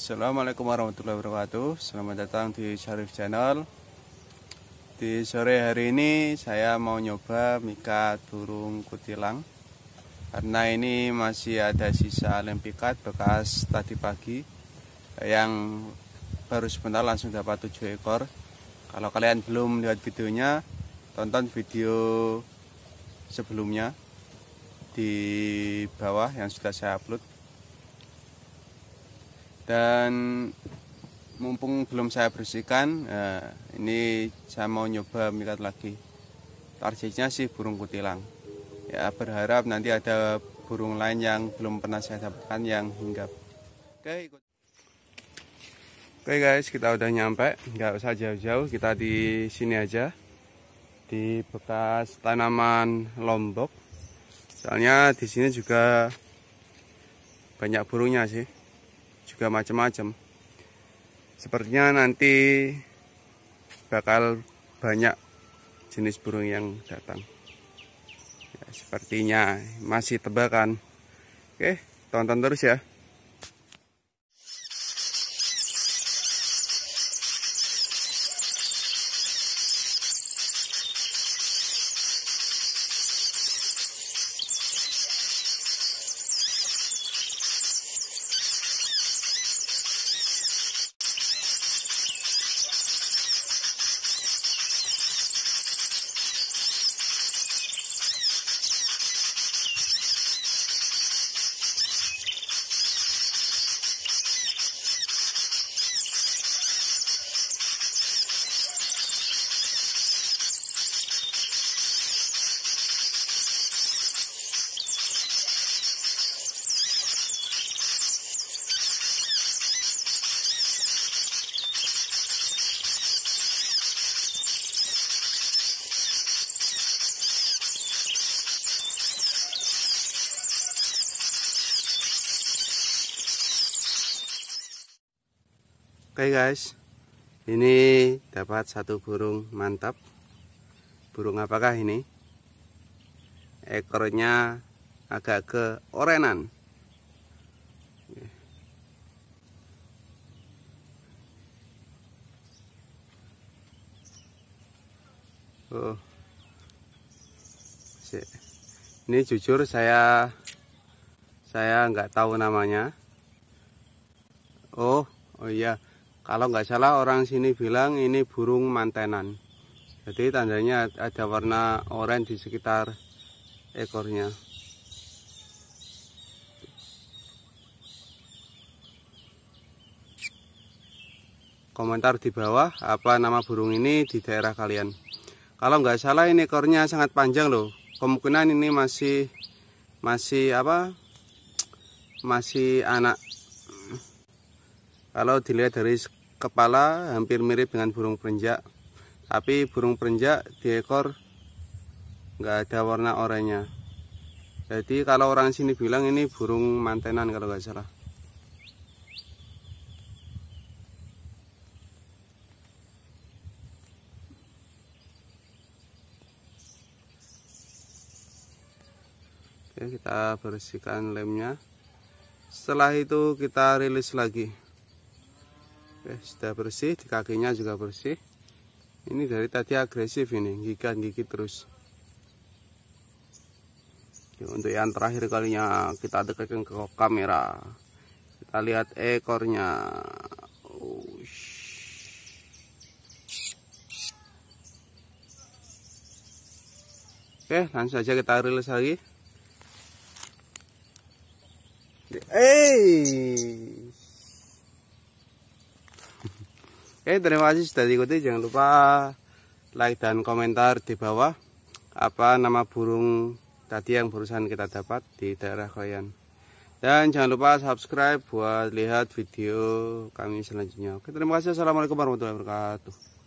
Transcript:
Assalamualaikum warahmatullahi wabarakatuh Selamat datang di Sharif Channel Di sore hari ini saya mau nyoba mika burung kutilang Karena ini masih ada sisa lem pikat bekas tadi pagi Yang baru sebentar langsung dapat 7 ekor Kalau kalian belum lihat videonya Tonton video sebelumnya di bawah yang sudah saya upload dan mumpung belum saya bersihkan nah, ini saya mau nyoba melihat lagi targetnya sih burung kutilang ya berharap nanti ada burung lain yang belum pernah saya dapatkan yang hinggap oke ikut oke guys kita udah nyampe nggak usah jauh-jauh kita di sini aja di bekas tanaman lombok soalnya di sini juga banyak burungnya sih juga macam-macam sepertinya nanti bakal banyak jenis burung yang datang ya, sepertinya masih tebakan oke tonton terus ya Oke okay guys, ini dapat satu burung mantap. Burung apakah ini? Ekornya agak ke orenan. Oh, ini jujur saya saya nggak tahu namanya. Oh, oh iya kalau nggak salah orang sini bilang ini burung mantenan jadi tandanya ada warna orange di sekitar ekornya komentar di bawah apa nama burung ini di daerah kalian kalau nggak salah ini ekornya sangat panjang loh kemungkinan ini masih masih apa masih anak kalau dilihat dari kepala hampir mirip dengan burung perenjak tapi burung perenjak di ekor nggak ada warna oranye jadi kalau orang sini bilang ini burung mantenan kalau nggak salah Oke, kita bersihkan lemnya setelah itu kita rilis lagi Oke, eh, sudah bersih, di kakinya juga bersih. Ini dari tadi agresif ini, gigit gigit terus. Oke, ya, untuk yang terakhir kalinya kita dekatkan ke kamera. Kita lihat ekornya. Oke, eh, langsung saja kita rilis lagi. Hey! Eh, Oke, eh, terima kasih sudah diikuti. Jangan lupa like dan komentar di bawah apa nama burung tadi yang barusan kita dapat di daerah Koyan. Dan jangan lupa subscribe buat lihat video kami selanjutnya. Oke, terima kasih. Assalamualaikum warahmatullahi wabarakatuh.